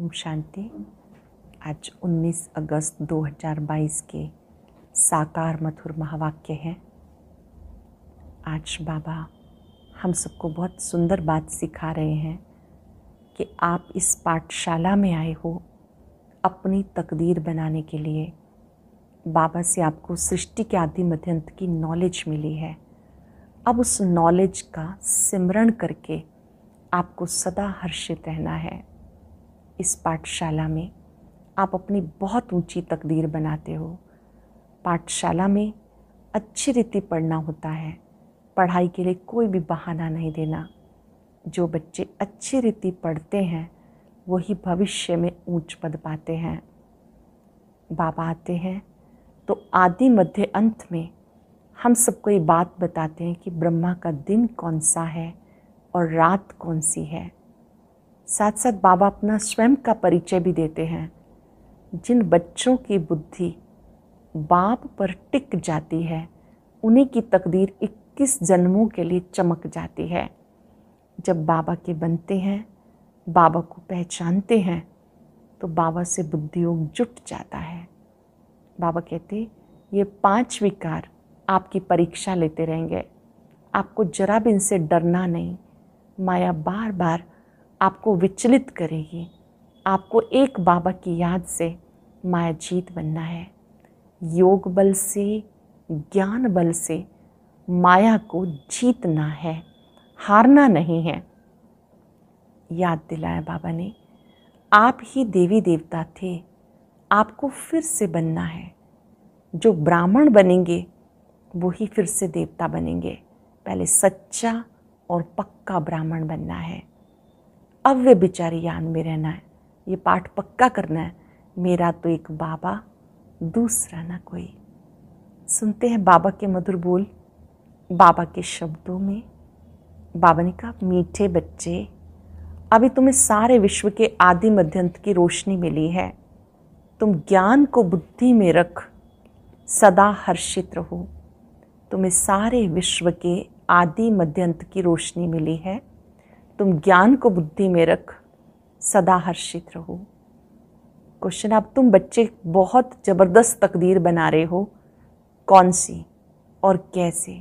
ओम शांति आज 19 अगस्त 2022 के साकार मथुर महावाक्य हैं आज बाबा हम सबको बहुत सुंदर बात सिखा रहे हैं कि आप इस पाठशाला में आए हो अपनी तकदीर बनाने के लिए बाबा से आपको सृष्टि के आदि मध्यंत की नॉलेज मिली है अब उस नॉलेज का सिमरण करके आपको सदा हर्षित रहना है इस पाठशाला में आप अपनी बहुत ऊंची तकदीर बनाते हो पाठशाला में अच्छी रीति पढ़ना होता है पढ़ाई के लिए कोई भी बहाना नहीं देना जो बच्चे अच्छी रीति पढ़ते हैं वही भविष्य में ऊंच पद पाते हैं बाबा आते हैं तो आदि मध्य अंत में हम सबको ये बात बताते हैं कि ब्रह्मा का दिन कौन सा है और रात कौन सी है साथ साथ बाबा अपना स्वयं का परिचय भी देते हैं जिन बच्चों की बुद्धि बाप पर टिक जाती है उन्हीं की तकदीर 21 जन्मों के लिए चमक जाती है जब बाबा के बनते हैं बाबा को पहचानते हैं तो बाबा से बुद्धियोग जुट जाता है बाबा कहते ये पांच विकार आपकी परीक्षा लेते रहेंगे आपको जरा भी इनसे डरना नहीं माया बार बार आपको विचलित करेगी आपको एक बाबा की याद से माया जीत बनना है योग बल से ज्ञान बल से माया को जीतना है हारना नहीं है याद दिलाया बाबा ने आप ही देवी देवता थे आपको फिर से बनना है जो ब्राह्मण बनेंगे वो ही फिर से देवता बनेंगे पहले सच्चा और पक्का ब्राह्मण बनना है अव्य बिचारी यान में रहना है ये पाठ पक्का करना है मेरा तो एक बाबा दूसरा ना कोई सुनते हैं बाबा के मधुर बोल बाबा के शब्दों में बाबा ने कहा मीठे बच्चे अभी तुम्हें सारे विश्व के आदि मध्यंत की रोशनी मिली है तुम ज्ञान को बुद्धि में रख सदा हर्षित रहो तुम्हें सारे विश्व के आदि मध्यंत की रोशनी मिली है तुम ज्ञान को बुद्धि में रख सदा हर्षित रहो क्वेश्चन अब तुम बच्चे बहुत ज़बरदस्त तकदीर बना रहे हो कौन सी और कैसे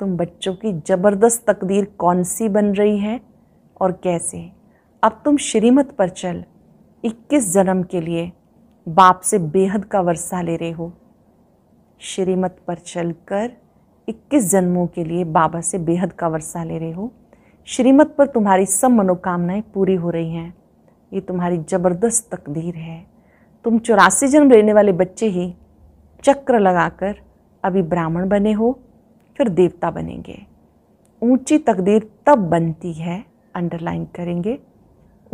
तुम बच्चों की ज़बरदस्त तकदीर कौन सी बन रही है और कैसे अब तुम श्रीमत पर चल 21 जन्म के लिए बाप से बेहद का वर्षा ले रहे हो श्रीमत पर चलकर 21 जन्मों के लिए बाबा से बेहद का वर्षा ले रहे हो श्रीमत पर तुम्हारी सब मनोकामनाएं पूरी हो रही हैं ये तुम्हारी ज़बरदस्त तकदीर है तुम चौरासी जन्म लेने वाले बच्चे ही चक्र लगाकर अभी ब्राह्मण बने हो फिर देवता बनेंगे ऊंची तकदीर तब बनती है अंडरलाइन करेंगे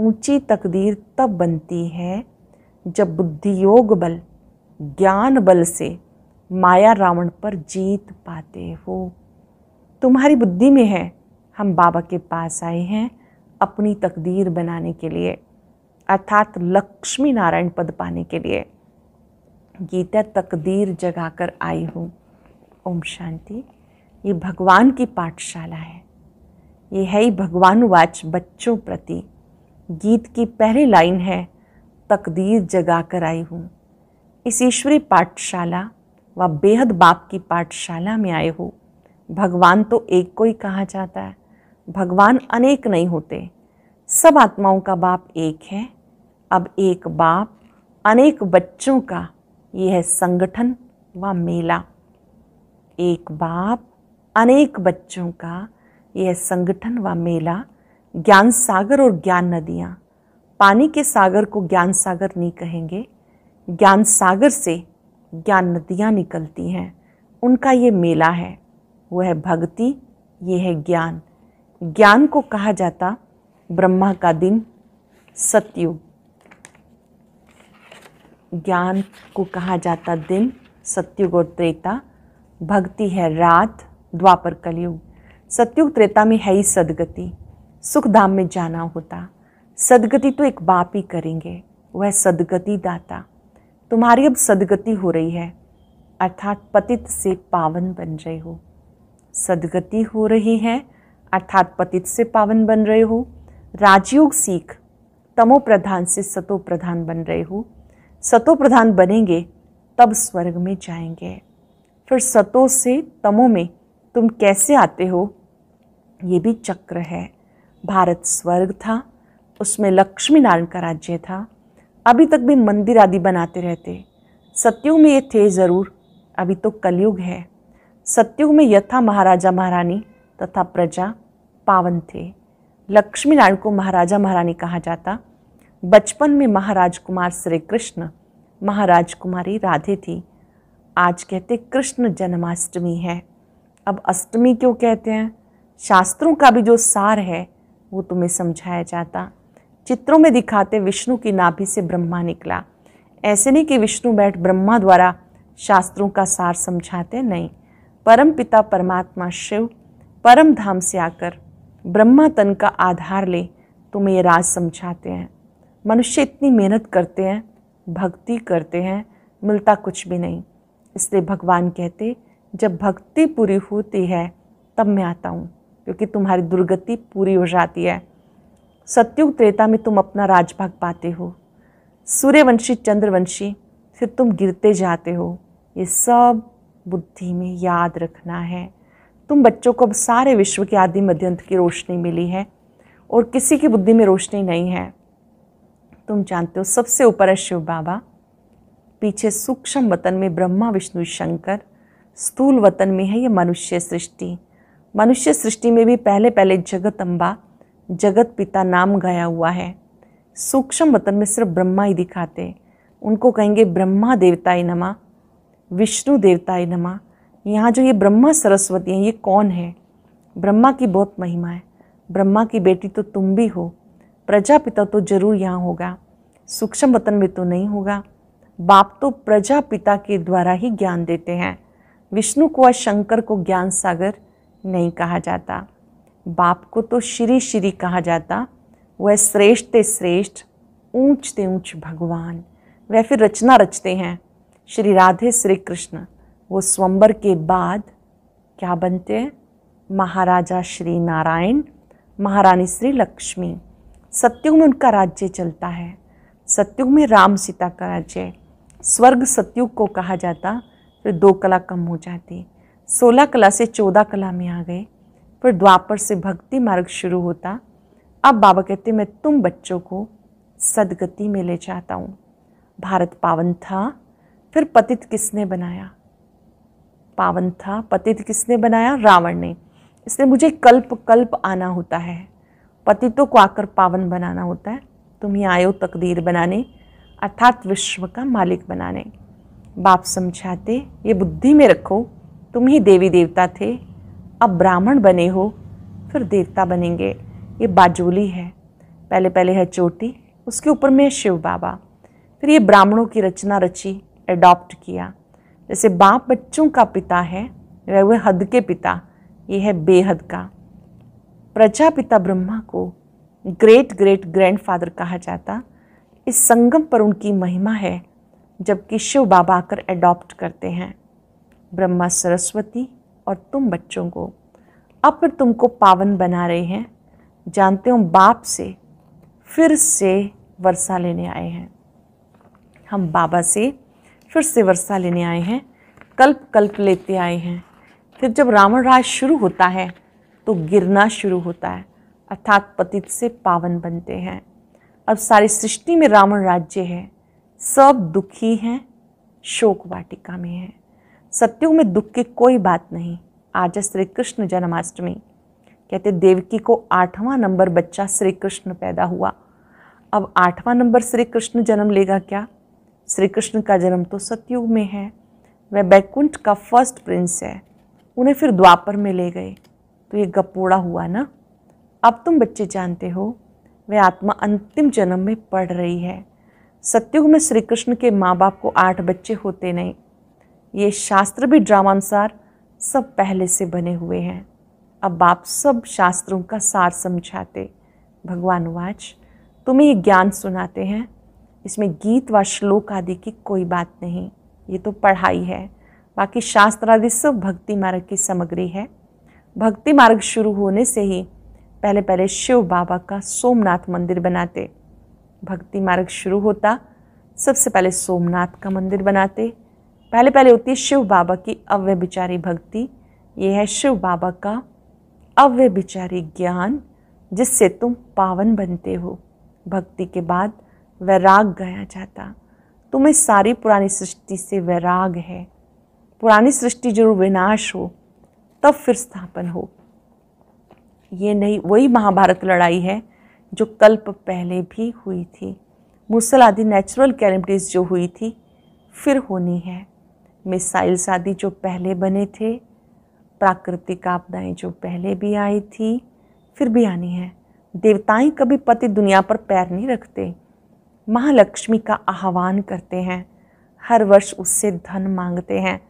ऊंची तकदीर तब बनती है जब बुद्धि योग बल ज्ञान बल से माया रावण पर जीत पाते हो तुम्हारी बुद्धि में है हम बाबा के पास आए हैं अपनी तकदीर बनाने के लिए अर्थात लक्ष्मी नारायण पद पाने के लिए गीता तकदीर जगा कर आई हूँ ओम शांति ये भगवान की पाठशाला है ये है ही भगवान वाच बच्चों प्रति गीत की पहली लाइन है तकदीर जगा कर आई हूँ इस ईश्वरी पाठशाला व बेहद बाप की पाठशाला में आए हो भगवान तो एक को ही कहा जाता है भगवान अनेक नहीं होते सब आत्माओं का बाप एक है अब एक बाप अनेक बच्चों का यह संगठन व मेला एक बाप अनेक बच्चों का यह संगठन व मेला ज्ञान सागर और ज्ञान नदियाँ पानी के सागर को ज्ञान सागर नहीं कहेंगे ज्ञान सागर से ज्ञान नदियाँ निकलती हैं उनका ये मेला है वह है भक्ति ये है ज्ञान ज्ञान को कहा जाता ब्रह्मा का दिन सतयुग ज्ञान को कहा जाता दिन सतयुग और त्रेता भक्ति है रात द्वापर कलयुग सतयुग त्रेता में है ही सदगति सुख धाम में जाना होता सदगति तो एक बाप ही करेंगे वह सदगति दाता तुम्हारी अब सदगति हो रही है अर्थात पतित से पावन बन रहे हो सदगति हो रही है अर्थात पतित से पावन बन रहे हो राजयोग सीख तमो प्रधान से सतो प्रधान बन रहे हो सतो प्रधान बनेंगे तब स्वर्ग में जाएंगे फिर सतो से तमो में तुम कैसे आते हो ये भी चक्र है भारत स्वर्ग था उसमें लक्ष्मी नारायण का राज्य था अभी तक भी मंदिर आदि बनाते रहते सत्युग में ये थे ज़रूर अभी तो कलयुग है सत्युग में यथा महाराजा महारानी तथा प्रजा पावन थे लक्ष्मी नारायण को महाराजा महारानी कहा जाता बचपन में महाराज कुमार श्री कृष्ण महाराज कुमारी राधे थी आज कहते कृष्ण जन्माष्टमी है अब अष्टमी क्यों कहते हैं शास्त्रों का भी जो सार है वो तुम्हें समझाया जाता चित्रों में दिखाते विष्णु की नाभि से ब्रह्मा निकला ऐसे नहीं कि विष्णु बैठ ब्रह्मा द्वारा शास्त्रों का सार समझाते नहीं परम पिता परमात्मा शिव परम धाम से आकर ब्रह्मा तन का आधार ले तुम्हें ये राज समझाते हैं मनुष्य इतनी मेहनत करते हैं भक्ति करते हैं मिलता कुछ भी नहीं इसलिए भगवान कहते जब भक्ति पूरी होती है तब मैं आता हूँ क्योंकि तुम्हारी दुर्गति पूरी हो जाती है सत्युग त्रेता में तुम अपना राजभाग पाते हो सूर्यवंशी चंद्रवंशी फिर तुम गिरते जाते हो ये सब बुद्धि में याद रखना है तुम बच्चों को अब सारे विश्व के आदि मध्यंत की रोशनी मिली है और किसी की बुद्धि में रोशनी नहीं है तुम जानते हो सबसे ऊपर है शिव बाबा पीछे सूक्ष्म वतन में ब्रह्मा विष्णु शंकर स्थूल वतन में है ये मनुष्य सृष्टि मनुष्य सृष्टि में भी पहले पहले जगत अम्बा जगत पिता नाम गया हुआ है सूक्ष्म वतन में सिर्फ ब्रह्मा ही दिखाते उनको कहेंगे ब्रह्मा देवताय नमा विष्णु देवताय नमा यहाँ जो ये ब्रह्मा सरस्वती हैं ये कौन है ब्रह्मा की बहुत महिमा है ब्रह्मा की बेटी तो तुम भी हो प्रजापिता तो जरूर यहाँ होगा सूक्ष्म वतन में तो नहीं होगा बाप तो प्रजापिता के द्वारा ही ज्ञान देते हैं विष्णु को और शंकर को ज्ञान सागर नहीं कहा जाता बाप को तो श्री श्री कहा जाता वह श्रेष्ठ श्रेष्ठ ऊंचते ऊंच भगवान वह फिर रचना रचते हैं श्री राधे श्री कृष्ण वो स्वंबर के बाद क्या बनते हैं महाराजा श्री नारायण महारानी श्री लक्ष्मी सत्युग में उनका राज्य चलता है सत्युग में राम सीता का राज्य है स्वर्ग सत्युग को कहा जाता फिर दो कला कम हो जाती सोलह कला से चौदह कला में आ गए फिर द्वापर से भक्ति मार्ग शुरू होता अब बाबा कहते मैं तुम बच्चों को सदगति में ले जाता हूँ भारत पावन था फिर पतित किसने बनाया पावन था पतित किसने बनाया रावण ने इसलिए मुझे कल्प कल्प आना होता है पतितों को आकर पावन बनाना होता है तुम ही आयो तकदीर बनाने अर्थात विश्व का मालिक बनाने बाप समझाते ये बुद्धि में रखो तुम ही देवी देवता थे अब ब्राह्मण बने हो फिर देवता बनेंगे ये बाजोली है पहले पहले है चोटी उसके ऊपर में शिव बाबा फिर ये ब्राह्मणों की रचना रची एडॉप्ट किया जैसे बाप बच्चों का पिता है वह हद के पिता ये है बेहद का प्रजापिता ब्रह्मा को ग्रेट ग्रेट ग्रैंडफादर कहा जाता इस संगम पर उनकी महिमा है जबकि शिव बाबा आकर एडॉप्ट करते हैं ब्रह्मा सरस्वती और तुम बच्चों को अब तुमको पावन बना रहे हैं जानते हो बाप से फिर से वर्षा लेने आए हैं हम बाबा से फिर से वर्षा लेने आए हैं कल्प कल्प लेते आए हैं फिर जब रावण राज शुरू होता है तो गिरना शुरू होता है अर्थात पतित से पावन बनते हैं अब सारी सृष्टि में रावण राज्य है सब दुखी हैं शोक वाटिका में है सत्युग में दुख की कोई बात नहीं आज श्री कृष्ण जन्माष्टमी कहते देवकी को आठवां नंबर बच्चा श्री कृष्ण पैदा हुआ अब आठवां नंबर श्री कृष्ण जन्म लेगा क्या श्री कृष्ण का जन्म तो सतयुग में है वह बैकुंठ का फर्स्ट प्रिंस है उन्हें फिर द्वापर में ले गए तो ये गपोड़ा हुआ ना अब तुम बच्चे जानते हो वह आत्मा अंतिम जन्म में पढ़ रही है सत्युग में श्री कृष्ण के माँ बाप को आठ बच्चे होते नहीं ये शास्त्र भी ड्रामानुसार सब पहले से बने हुए हैं अब बाप सब शास्त्रों का सार समझाते भगवान वाच तुम्हें ये ज्ञान सुनाते हैं इसमें गीत व श्लोक आदि की कोई बात नहीं ये तो पढ़ाई है बाकी शास्त्र आदि सब भक्ति मार्ग की सामग्री है भक्ति मार्ग शुरू होने से ही पहले पहले शिव बाबा का सोमनाथ मंदिर बनाते भक्ति मार्ग शुरू होता सबसे पहले सोमनाथ का मंदिर बनाते पहले पहले होती है शिव बाबा की अव्य विचारी भक्ति ये है शिव बाबा का अव्य विचारी ज्ञान जिससे तुम पावन बनते हो भक्ति के बाद वैराग गया जाता तुम्हें सारी पुरानी सृष्टि से वैराग है पुरानी सृष्टि जरूर विनाश हो तब फिर स्थापन हो ये नहीं वही महाभारत लड़ाई है जो कल्प पहले भी हुई थी मुसल आदि नेचुरल कैलिटीज जो हुई थी फिर होनी है मिसाइल्स आदि जो पहले बने थे प्राकृतिक आपदाएं जो पहले भी आई थी फिर भी आनी है देवताएं कभी पति दुनिया पर पैर नहीं रखते महालक्ष्मी का आह्वान करते हैं हर वर्ष उससे धन मांगते हैं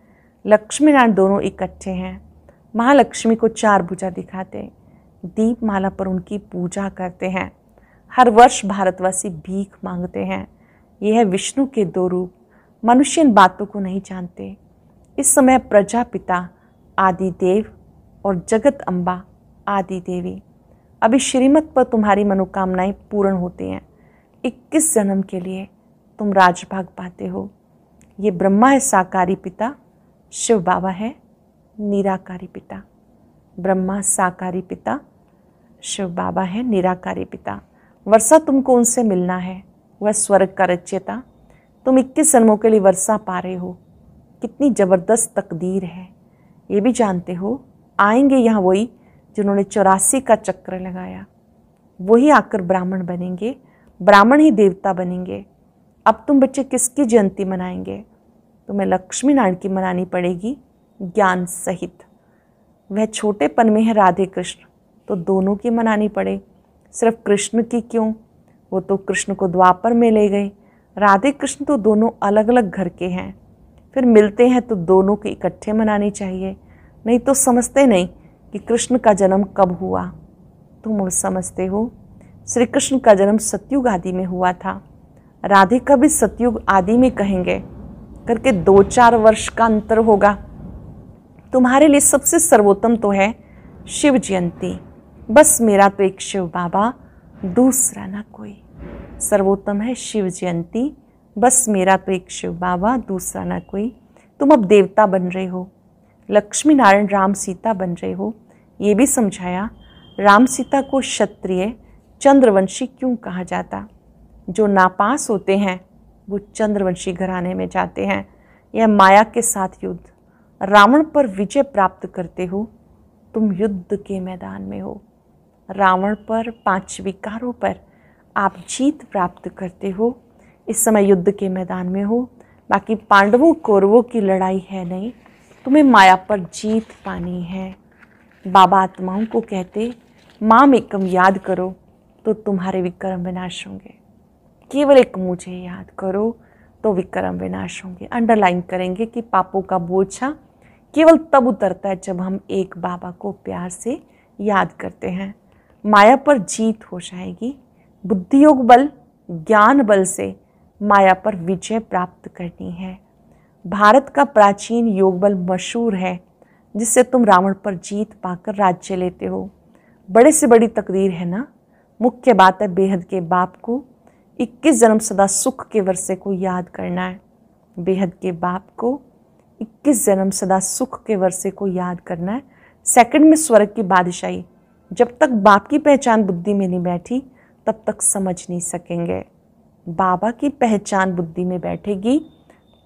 लक्ष्मी नारायण दोनों इकट्ठे हैं महालक्ष्मी को चार भुजा दिखाते दीप माला पर उनकी पूजा करते हैं हर वर्ष भारतवासी भीख मांगते हैं यह है विष्णु के दो रूप मनुष्य इन बातों को नहीं जानते इस समय प्रजापिता आदि देव और जगत अम्बा आदि देवी अभी श्रीमत पर तुम्हारी मनोकामनाएं पूर्ण होती हैं इक्कीस जन्म के लिए तुम राजभाग पाते हो ये ब्रह्मा है साकारी पिता शिव बाबा है निराकारी पिता ब्रह्मा साकारी पिता शिव बाबा है निराकारी पिता वर्षा तुमको उनसे मिलना है वह स्वर्ग का रचयता तुम इक्कीस जन्मों के लिए वर्षा पा रहे हो कितनी ज़बरदस्त तकदीर है ये भी जानते हो आएंगे यहाँ वही जिन्होंने चौरासी का चक्र लगाया वही आकर ब्राह्मण बनेंगे ब्राह्मण ही देवता बनेंगे अब तुम बच्चे किसकी जयंती मनाएंगे तुम्हें लक्ष्मी नारायण की मनानी पड़ेगी ज्ञान सहित वह छोटेपन में है राधे कृष्ण तो दोनों की मनानी पड़े सिर्फ कृष्ण की क्यों वो तो कृष्ण को द्वापर में ले गए राधे कृष्ण तो दोनों अलग अलग घर के हैं फिर मिलते हैं तो दोनों के इकट्ठे मनानी चाहिए नहीं तो समझते नहीं कि कृष्ण का जन्म कब हुआ तुम समझते हो श्री कृष्ण का जन्म सतयुग आदि में हुआ था राधे का भी सतयुग आदि में कहेंगे करके दो चार वर्ष का अंतर होगा तुम्हारे लिए सबसे सर्वोत्तम तो है शिव जयंती बस मेरा तो एक शिव बाबा दूसरा ना कोई सर्वोत्तम है शिव जयंती बस मेरा तो एक शिव बाबा दूसरा ना कोई तुम अब देवता बन रहे हो लक्ष्मी नारायण राम सीता बन रहे हो ये भी समझाया राम सीता को क्षत्रिय चंद्रवंशी क्यों कहा जाता जो नापास होते हैं वो चंद्रवंशी घराने में जाते हैं यह माया के साथ युद्ध रावण पर विजय प्राप्त करते हो तुम युद्ध के मैदान में हो रावण पर पांच विकारों पर आप जीत प्राप्त करते हो इस समय युद्ध के मैदान में हो बाकी पांडवों कौरवों की लड़ाई है नहीं तुम्हें माया पर जीत पानी है बाबा आत्माओं को कहते माँ में कम याद करो तो तुम्हारे विक्रम विनाश होंगे केवल एक मुझे याद करो तो विक्रम विनाश होंगे अंडरलाइन करेंगे कि पापों का बोझा केवल तब उतरता है जब हम एक बाबा को प्यार से याद करते हैं माया पर जीत हो जाएगी बुद्धि योग बल ज्ञान बल से माया पर विजय प्राप्त करनी है भारत का प्राचीन योग बल मशहूर है जिससे तुम रावण पर जीत पाकर राज्य लेते हो बड़े से बड़ी तकदीर है ना मुख्य बात है बेहद के बाप को 21 जन्म सदा सुख के वर्षे को याद करना है बेहद के बाप को 21 जन्म सदा सुख के वर्षे को याद करना है सेकंड में स्वर्ग की बादशाही जब तक बाप की पहचान बुद्धि में नहीं बैठी तब तक समझ नहीं सकेंगे बाबा की पहचान बुद्धि में बैठेगी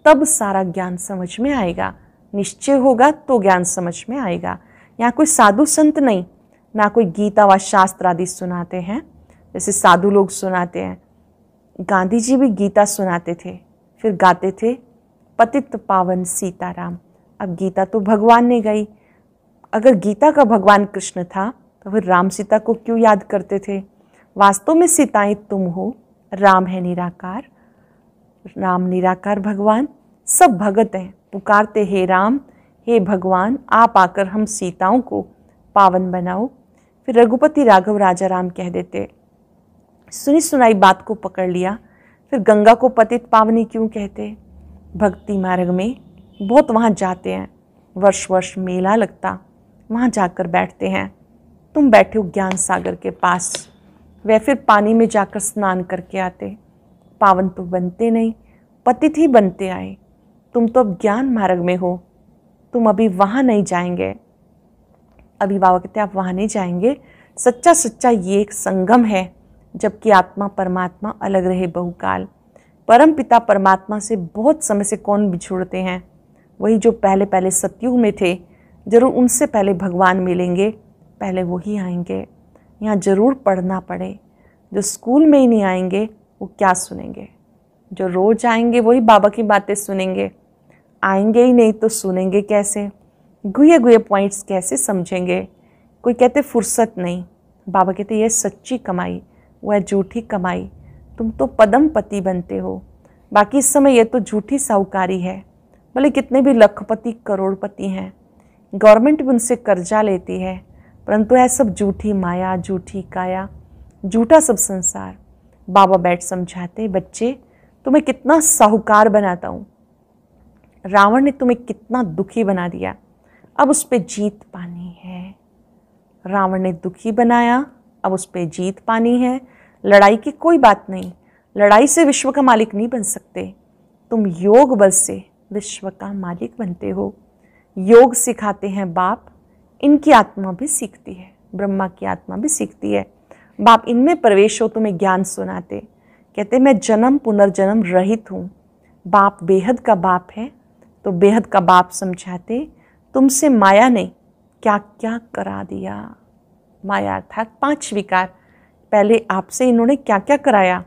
तब सारा ज्ञान समझ में आएगा निश्चय होगा तो ज्ञान समझ में आएगा यहाँ कोई साधु संत नहीं ना कोई गीता व शास्त्र आदि सुनाते हैं जैसे साधु लोग सुनाते हैं गांधी जी भी गीता सुनाते थे फिर गाते थे पतित पावन सीताराम अब गीता तो भगवान ने गई अगर गीता का भगवान कृष्ण था तो फिर राम सीता को क्यों याद करते थे वास्तव में सीताएं तुम हो राम है निराकार राम निराकार भगवान सब भगत हैं पुकारते हे राम हे भगवान आप आकर हम सीताओं को पावन बनाओ फिर रघुपति राघव राजा राम कह देते सुनी सुनाई बात को पकड़ लिया फिर गंगा को पतित पावनी क्यों कहते भक्ति मार्ग में बहुत वहाँ जाते हैं वर्ष वर्ष मेला लगता वहाँ जाकर बैठते हैं तुम बैठे हो ज्ञान सागर के पास वह फिर पानी में जाकर स्नान करके आते पावन तो बनते नहीं पतित ही बनते आए तुम तो अब ज्ञान मार्ग में हो तुम अभी वहाँ नहीं जाएंगे अभिभावक थे आप वहाँ नहीं जाएंगे सच्चा सच्चा ये एक संगम है जबकि आत्मा परमात्मा अलग रहे बहुकाल परम पिता परमात्मा से बहुत समय से कौन बिछुड़ते हैं वही जो पहले पहले सत्युग में थे जरूर उनसे पहले भगवान मिलेंगे पहले वही आएंगे यहाँ ज़रूर पढ़ना पड़े जो स्कूल में ही नहीं आएंगे वो क्या सुनेंगे जो रोज़ आएंगे वही बाबा की बातें सुनेंगे आएंगे ही नहीं तो सुनेंगे कैसे गुए गुए पॉइंट्स कैसे समझेंगे कोई कहते फुर्सत नहीं बाबा कहते यह सच्ची कमाई वह झूठी कमाई तुम तो पदम पति बनते हो बाकी इस समय यह तो झूठी साहूकारी है भले कितने भी लखपति करोड़पति हैं गवर्नमेंट भी उनसे कर्जा लेती है परंतु यह सब झूठी माया झूठी काया झूठा सब संसार बाबा बैठ समझाते बच्चे तुम्हें कितना साहूकार बनाता हूँ रावण ने तुम्हें कितना दुखी बना दिया अब उस पर जीत पानी है रावण ने दुखी बनाया अब उस पर जीत पानी है लड़ाई की कोई बात नहीं लड़ाई से विश्व का मालिक नहीं बन सकते तुम योग बल से विश्व का मालिक बनते हो योग सिखाते हैं बाप इनकी आत्मा भी सीखती है ब्रह्मा की आत्मा भी सीखती है बाप इनमें प्रवेश हो तुम्हें ज्ञान सुनाते कहते मैं जन्म पुनर्जन्म रहित हूँ बाप बेहद का बाप है तो बेहद का बाप समझाते तुमसे माया ने क्या क्या करा दिया माया अर्थात पांच विकार पहले आपसे इन्होंने क्या क्या कराया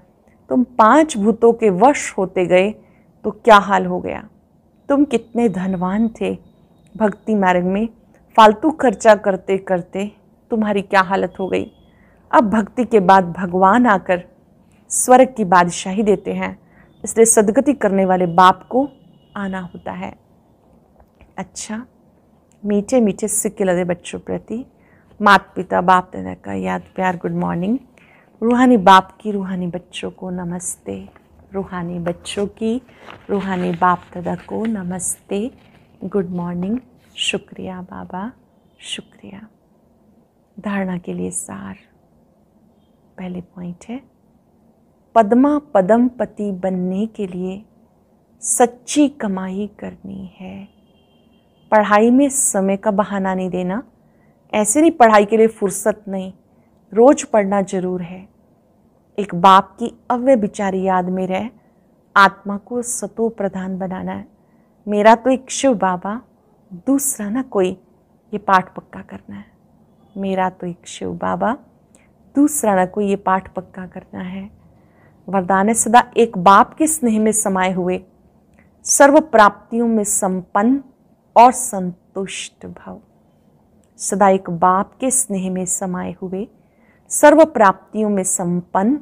तुम पांच भूतों के वश होते गए तो क्या हाल हो गया तुम कितने धनवान थे भक्ति मार्ग में फालतू खर्चा करते करते तुम्हारी क्या हालत हो गई अब भक्ति के बाद भगवान आकर स्वर्ग की बादशाही देते हैं इसलिए सदगति करने वाले बाप को आना होता है अच्छा मीठे मीठे सिक्के लगे बच्चों प्रति माता पिता बाप दादा का याद प्यार गुड मॉर्निंग रूहानी बाप की रूहानी बच्चों को नमस्ते रूहानी बच्चों की रूहानी बाप दादा को नमस्ते गुड मॉर्निंग शुक्रिया बाबा शुक्रिया धारणा के लिए सार पहले पॉइंट है पद्मा पदम पति बनने के लिए सच्ची कमाई करनी है पढ़ाई में समय का बहाना नहीं देना ऐसे नहीं पढ़ाई के लिए फुर्सत नहीं रोज पढ़ना जरूर है एक बाप की अव्य बिचारी याद में रह आत्मा को सतो प्रधान बनाना है मेरा तो एक शिव बाबा दूसरा ना कोई ये पाठ पक्का करना है मेरा तो एक शिव बाबा दूसरा ना कोई ये पाठ पक्का करना है वरदान सदा एक बाप के स्नेह में समाये हुए सर्व प्राप्तियों में संपन्न और संतुष्ट भाव सदा एक बाप के स्नेह में समाये हुए सर्व प्राप्तियों में संपन्न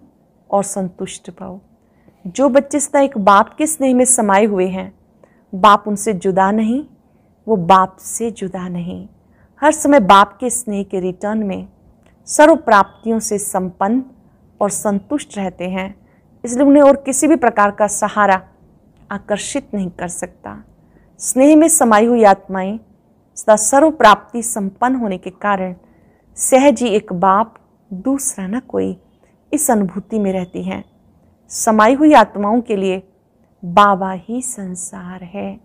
और संतुष्ट भाव जो बच्चे सदा एक बाप के स्नेह में समाये हुए हैं बाप उनसे जुदा नहीं वो बाप से जुदा नहीं हर समय बाप के स्नेह के रिटर्न में सर्व प्राप्तियों से संपन्न और संतुष्ट रहते हैं इसलिए उन्हें और किसी भी प्रकार का सहारा आकर्षित नहीं कर सकता स्नेह में समाई हुई आत्माएं सदा सर्व प्राप्ति संपन्न होने के कारण सहज ही एक बाप दूसरा न कोई इस अनुभूति में रहती हैं समाई हुई आत्माओं के लिए बाबा ही संसार है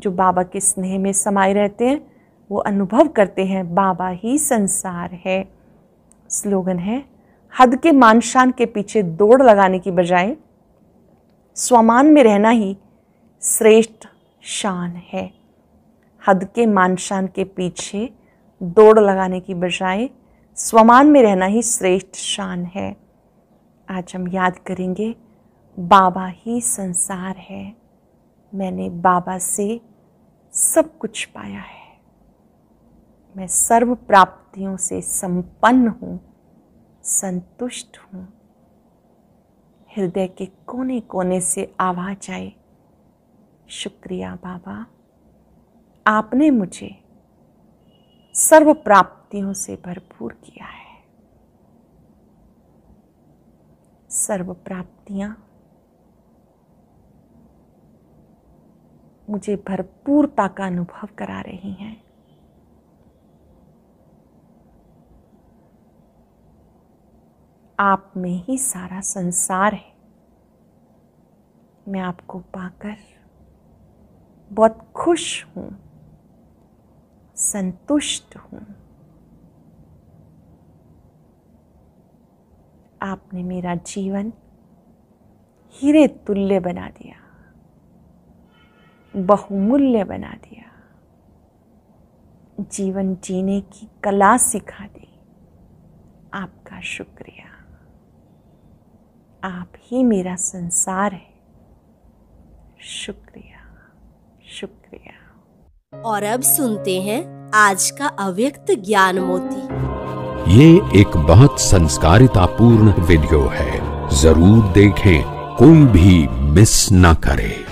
जो बाबा के स्नेह में समाये रहते हैं वो अनुभव करते हैं बाबा ही संसार है स्लोगन है हद के मानशान के पीछे दौड़ लगाने की बजाय स्वमान में रहना ही श्रेष्ठ शान है हद के मान शान के पीछे दौड़ लगाने की बजाय स्वमान में रहना ही श्रेष्ठ शान है आज हम याद करेंगे बाबा ही संसार है मैंने बाबा से सब कुछ पाया है मैं सर्व प्राप्तियों से संपन्न हूँ संतुष्ट हूँ हृदय के कोने कोने से आवाज आए शुक्रिया बाबा आपने मुझे सर्व प्राप्तियों से भरपूर किया है सर्व प्राप्तियां मुझे भरपूरता का अनुभव करा रही हैं आप में ही सारा संसार है मैं आपको पाकर बहुत खुश हूँ संतुष्ट हूँ आपने मेरा जीवन हीरे तुल्य बना दिया बहुमूल्य बना दिया जीवन जीने की कला सिखा दी आपका शुक्रिया आप ही मेरा संसार है शुक्रिया शुक्रिया और अब सुनते हैं आज का अव्यक्त ज्ञान मोती ये एक बहुत संस्कारिता पूर्ण वीडियो है जरूर देखें कोई भी मिस ना करे